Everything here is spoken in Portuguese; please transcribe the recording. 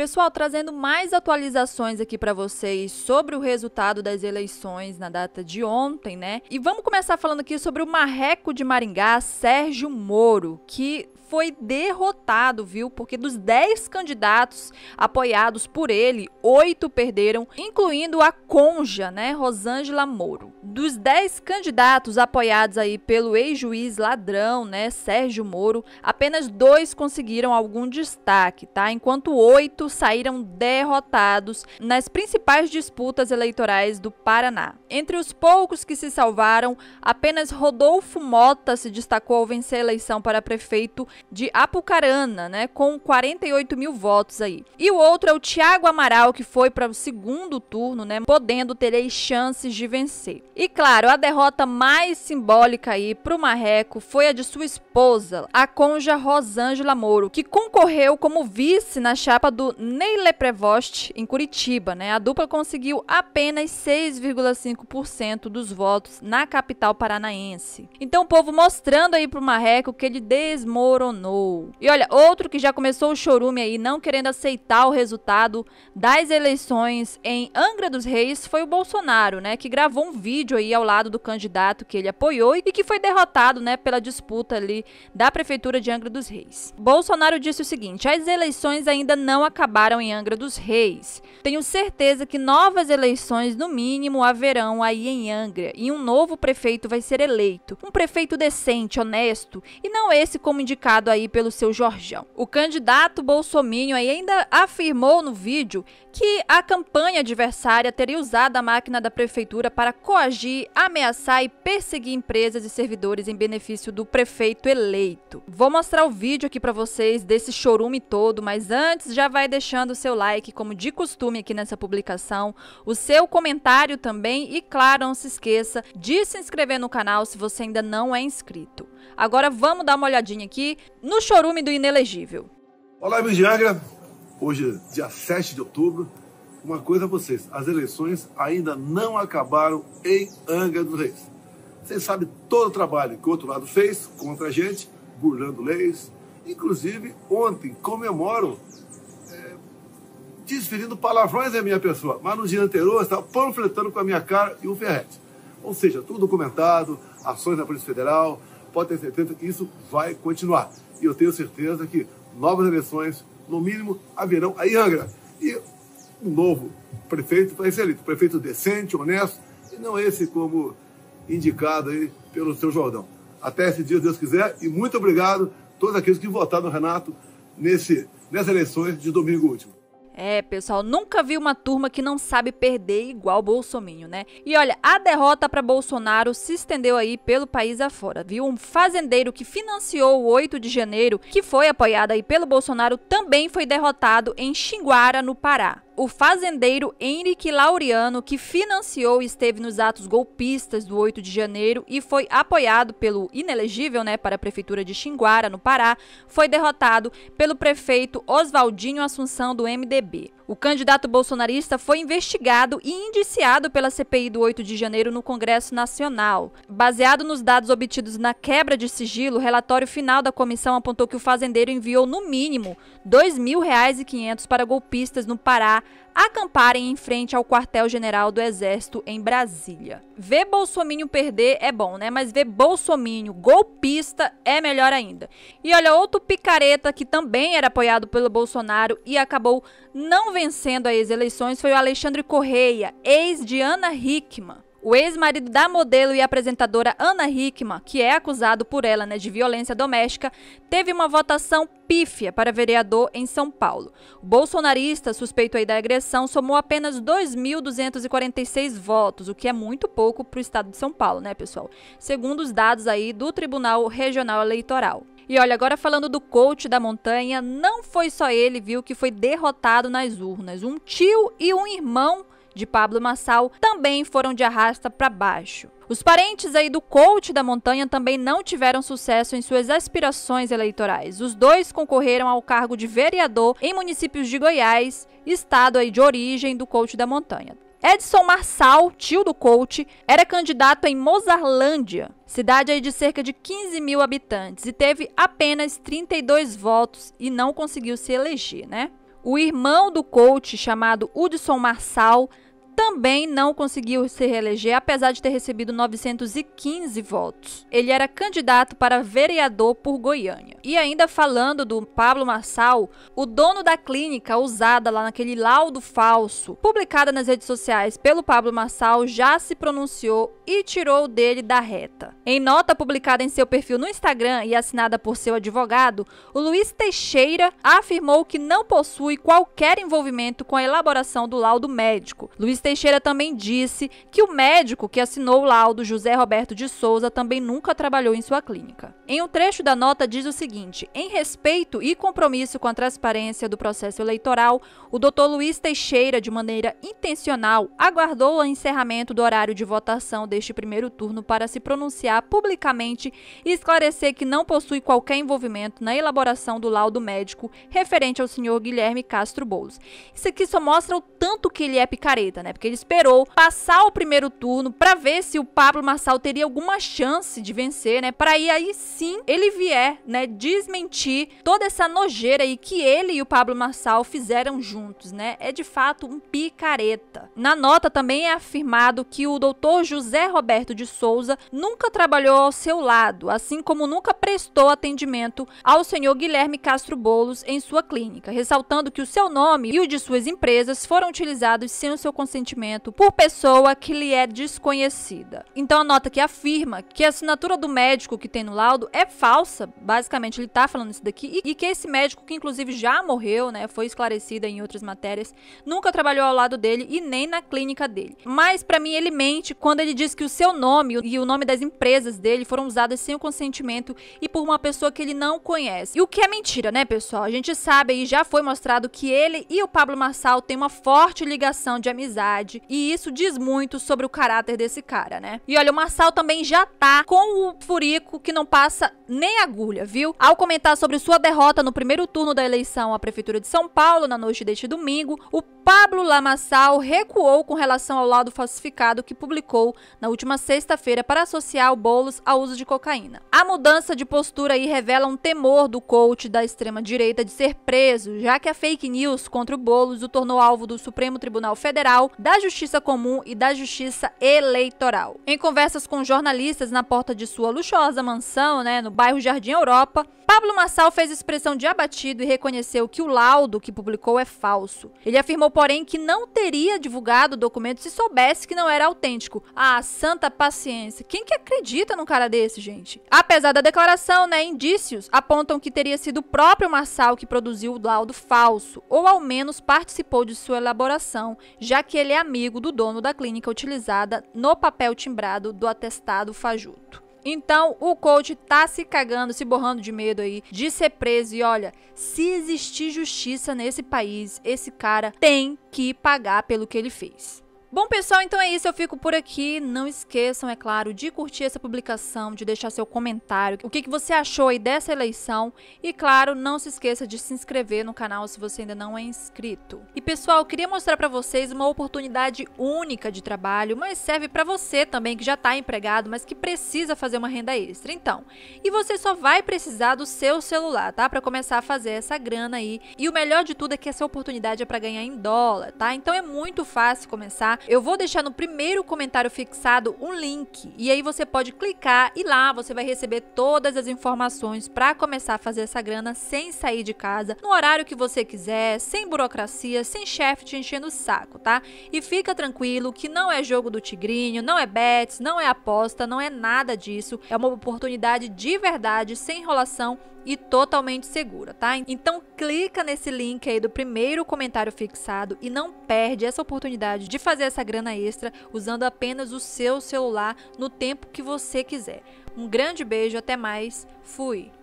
Pessoal, trazendo mais atualizações aqui para vocês sobre o resultado das eleições na data de ontem, né? E vamos começar falando aqui sobre o marreco de Maringá, Sérgio Moro, que foi derrotado, viu? Porque dos 10 candidatos apoiados por ele, oito perderam, incluindo a Conja, né, Rosângela Moro. Dos 10 candidatos apoiados aí pelo ex-juiz ladrão, né, Sérgio Moro, apenas dois conseguiram algum destaque, tá? Enquanto oito saíram derrotados nas principais disputas eleitorais do Paraná. Entre os poucos que se salvaram, apenas Rodolfo Mota se destacou ao vencer a eleição para prefeito de Apucarana, né? Com 48 mil votos aí. E o outro é o Tiago Amaral, que foi para o segundo turno, né? Podendo ter aí chances de vencer. E claro, a derrota mais simbólica aí para o Marreco foi a de sua esposa, a conja Rosângela Moro, que concorreu como vice na chapa do Neile Prevost em Curitiba, né? A dupla conseguiu apenas 6,5% dos votos na capital paranaense. Então o povo mostrando aí para o Marreco que ele desmoronou e olha, outro que já começou o chorume aí, não querendo aceitar o resultado das eleições em Angra dos Reis, foi o Bolsonaro, né? Que gravou um vídeo aí ao lado do candidato que ele apoiou e que foi derrotado, né? Pela disputa ali da Prefeitura de Angra dos Reis. Bolsonaro disse o seguinte: as eleições ainda não acabaram em Angra dos Reis. Tenho certeza que novas eleições, no mínimo, haverão aí em Angra e um novo prefeito vai ser eleito. Um prefeito decente, honesto e não esse como indicado aí pelo seu Jorgão, O candidato Bolsominho ainda afirmou no vídeo que a campanha adversária teria usado a máquina da prefeitura para coagir, ameaçar e perseguir empresas e servidores em benefício do prefeito eleito. Vou mostrar o vídeo aqui para vocês desse chorume todo, mas antes já vai deixando o seu like, como de costume aqui nessa publicação, o seu comentário também e claro, não se esqueça de se inscrever no canal se você ainda não é inscrito. Agora vamos dar uma olhadinha aqui no chorume do inelegível. Olá, amigos de Angra. Hoje, é dia 7 de outubro. Uma coisa a vocês, as eleições ainda não acabaram em Angra dos Reis. Vocês sabem todo o trabalho que o outro lado fez contra a gente, burlando leis. Inclusive, ontem comemoram é, desferindo palavrões à minha pessoa, mas no dia anterior estava panfletando com a minha cara e o ferrete. Ou seja, tudo documentado, ações da Polícia Federal, pode ter certeza que isso vai continuar. E eu tenho certeza que novas eleições, no mínimo, haverão aí em Angra. E um novo prefeito vai ser eleito. Prefeito decente, honesto, e não esse como indicado aí pelo seu Jordão. Até esse dia, Deus quiser, e muito obrigado a todos aqueles que votaram no Renato nesse, nessas eleições de domingo último. É, pessoal, nunca vi uma turma que não sabe perder igual Bolsonaro, né? E olha, a derrota para Bolsonaro se estendeu aí pelo país afora, viu? Um fazendeiro que financiou o 8 de janeiro, que foi apoiado aí pelo Bolsonaro, também foi derrotado em Xinguara, no Pará o fazendeiro Henrique Laureano, que financiou e esteve nos atos golpistas do 8 de janeiro e foi apoiado pelo inelegível né, para a Prefeitura de Xinguara, no Pará, foi derrotado pelo prefeito Oswaldinho Assunção, do MDB. O candidato bolsonarista foi investigado e indiciado pela CPI do 8 de janeiro no Congresso Nacional. Baseado nos dados obtidos na quebra de sigilo, o relatório final da comissão apontou que o fazendeiro enviou, no mínimo, R$ 2.500 para golpistas no Pará acamparem em frente ao quartel-general do Exército em Brasília. Ver Bolsonaro perder é bom, né? Mas ver Bolsonaro golpista é melhor ainda. E olha, outro picareta que também era apoiado pelo Bolsonaro e acabou não vencendo as eleições foi o Alexandre Correia, ex de Ana Hickman. O ex-marido da modelo e apresentadora Ana Hickman, que é acusado por ela né, de violência doméstica, teve uma votação pífia para vereador em São Paulo. O bolsonarista, suspeito aí da agressão, somou apenas 2.246 votos, o que é muito pouco para o estado de São Paulo, né, pessoal? Segundo os dados aí do Tribunal Regional Eleitoral. E olha, agora falando do coach da montanha, não foi só ele, viu, que foi derrotado nas urnas. Um tio e um irmão de Pablo Massal também foram de arrasta para baixo. Os parentes aí do coach da montanha também não tiveram sucesso em suas aspirações eleitorais. Os dois concorreram ao cargo de vereador em municípios de Goiás, estado aí de origem do coach da montanha. Edson Marçal, tio do coach, era candidato em Mozarlândia, cidade aí de cerca de 15 mil habitantes, e teve apenas 32 votos e não conseguiu se eleger, né? O irmão do coach, chamado Hudson Marçal, também não conseguiu se reeleger, apesar de ter recebido 915 votos. Ele era candidato para vereador por Goiânia. E ainda falando do Pablo Marçal, o dono da clínica usada lá naquele laudo falso, publicada nas redes sociais pelo Pablo Marçal, já se pronunciou e tirou dele da reta. Em nota publicada em seu perfil no Instagram e assinada por seu advogado, o Luiz Teixeira afirmou que não possui qualquer envolvimento com a elaboração do laudo médico. Luiz Teixeira Teixeira também disse que o médico que assinou o laudo, José Roberto de Souza, também nunca trabalhou em sua clínica. Em um trecho da nota diz o seguinte: em respeito e compromisso com a transparência do processo eleitoral, o doutor Luiz Teixeira, de maneira intencional, aguardou o encerramento do horário de votação deste primeiro turno para se pronunciar publicamente e esclarecer que não possui qualquer envolvimento na elaboração do laudo médico referente ao senhor Guilherme Castro Boulos. Isso aqui só mostra o tanto que ele é picareta, né? Porque ele esperou passar o primeiro turno para ver se o Pablo Marçal teria alguma chance de vencer, né? Para aí aí sim ele vier, né, desmentir toda essa nojeira aí que ele e o Pablo Marçal fizeram juntos, né? É de fato um picareta. Na nota também é afirmado que o doutor José Roberto de Souza nunca trabalhou ao seu lado, assim como nunca prestou atendimento ao senhor Guilherme Castro Bolos em sua clínica, ressaltando que o seu nome e o de suas empresas foram utilizados sem o seu consentimento por pessoa que lhe é desconhecida. Então a nota que afirma que a assinatura do médico que tem no laudo é falsa, basicamente ele está falando isso daqui, e, que esse médico, que inclusive já morreu, né, foi esclarecida em outras matérias, nunca trabalhou ao lado dele e nem na clínica dele. Mas para mim ele mente quando ele diz que o seu nome e o nome das empresas dele foram usadas sem o consentimento e por uma pessoa que ele não conhece. E o que é mentira, né, pessoal? A gente sabe e já foi mostrado que ele e o Pablo Marçal têm uma forma forte ligação de amizade e isso diz muito sobre o caráter desse cara, né? E olha, o Marçal também já tá com o furico que não passa nem agulha, viu? Ao comentar sobre sua derrota no primeiro turno da eleição à prefeitura de São Paulo na noite deste domingo, o Pablo Lamassal recuou com relação ao laudo falsificado que publicou na última sexta-feira para associar o Boulos ao uso de cocaína. A mudança de postura aí revela um temor do coach da extrema direita de ser preso, já que a fake news contra o Boulos o tornou alvo do Supremo Tribunal Federal, da Justiça Comum e da Justiça Eleitoral. Em conversas com jornalistas na porta de sua luxuosa mansão, né, no bairro Jardim Europa, Pablo Massal fez expressão de abatido e reconheceu que o laudo que publicou é falso. Ele afirmou, porém, que não teria divulgado o documento se soubesse que não era autêntico. Ah, santa paciência. Quem que acredita num cara desse, gente? Apesar da declaração, né, indícios apontam que teria sido o próprio Massal que produziu o laudo falso, ou ao menos participou de sua elaboração colaboração, já que ele é amigo do dono da clínica utilizada no papel timbrado do atestado fajuto. Então, o coach tá se cagando, se borrando de medo aí de ser preso. E olha, se existir justiça nesse país, esse cara tem que pagar pelo que ele fez. Bom, pessoal, então é isso. Eu fico por aqui. Não esqueçam, é claro, de curtir essa publicação, de deixar seu comentário, o que, você achou aí dessa eleição. E, claro, não se esqueça de se inscrever no canal se você ainda não é inscrito. E, pessoal, eu queria mostrar para vocês uma oportunidade única de trabalho, mas serve para você também que já está empregado, mas que precisa fazer uma renda extra. Então, e você só vai precisar do seu celular, tá? Para começar a fazer essa grana aí. E o melhor de tudo é que essa oportunidade é para ganhar em dólar, tá? Então é muito fácil começar. Eu vou deixar no primeiro comentário fixado um link e aí você pode clicar e lá você vai receber todas as informações para começar a fazer essa grana sem sair de casa, no horário que você quiser, sem burocracia, sem chefe te enchendo o saco, tá? E fica tranquilo que não é jogo do tigrinho, não é bets, não é aposta, não é nada disso. É uma oportunidade de verdade, sem enrolação e totalmente segura, tá? Então clica nesse link aí do primeiro comentário fixado e não perde essa oportunidade de fazer essa grana extra usando apenas o seu celular no tempo que você quiser. Um grande beijo, até mais, fui!